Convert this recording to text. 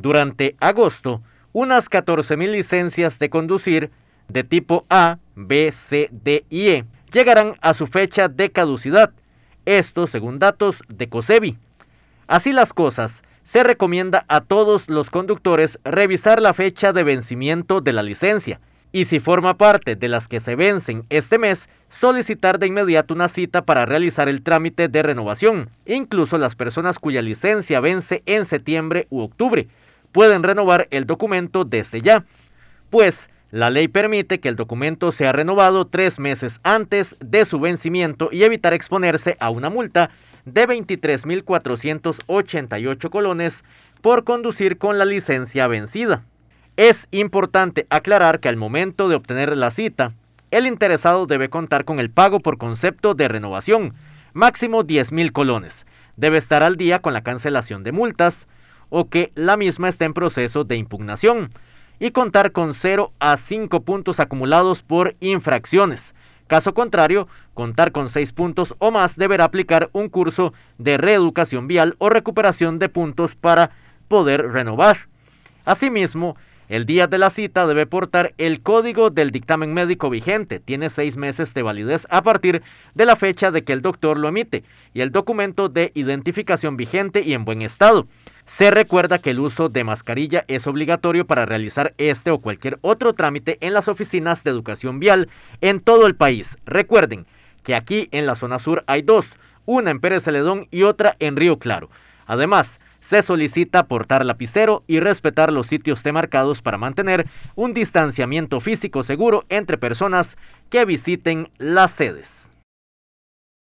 durante agosto unas 14.000 licencias de conducir de tipo A, B, C, D y E llegarán a su fecha de caducidad, esto según datos de COSEBI. Así las cosas, se recomienda a todos los conductores revisar la fecha de vencimiento de la licencia y si forma parte de las que se vencen este mes, solicitar de inmediato una cita para realizar el trámite de renovación, incluso las personas cuya licencia vence en septiembre u octubre, pueden renovar el documento desde ya, pues la ley permite que el documento sea renovado tres meses antes de su vencimiento y evitar exponerse a una multa de 23.488 colones por conducir con la licencia vencida. Es importante aclarar que al momento de obtener la cita, el interesado debe contar con el pago por concepto de renovación, máximo 10.000 colones. Debe estar al día con la cancelación de multas, o que la misma esté en proceso de impugnación y contar con 0 a 5 puntos acumulados por infracciones. Caso contrario, contar con 6 puntos o más deberá aplicar un curso de reeducación vial o recuperación de puntos para poder renovar. Asimismo, el día de la cita debe portar el código del dictamen médico vigente. Tiene seis meses de validez a partir de la fecha de que el doctor lo emite y el documento de identificación vigente y en buen estado. Se recuerda que el uso de mascarilla es obligatorio para realizar este o cualquier otro trámite en las oficinas de educación vial en todo el país. Recuerden que aquí en la zona sur hay dos, una en Pérez Celedón y otra en Río Claro. Además, se solicita portar lapicero y respetar los sitios demarcados para mantener un distanciamiento físico seguro entre personas que visiten las sedes.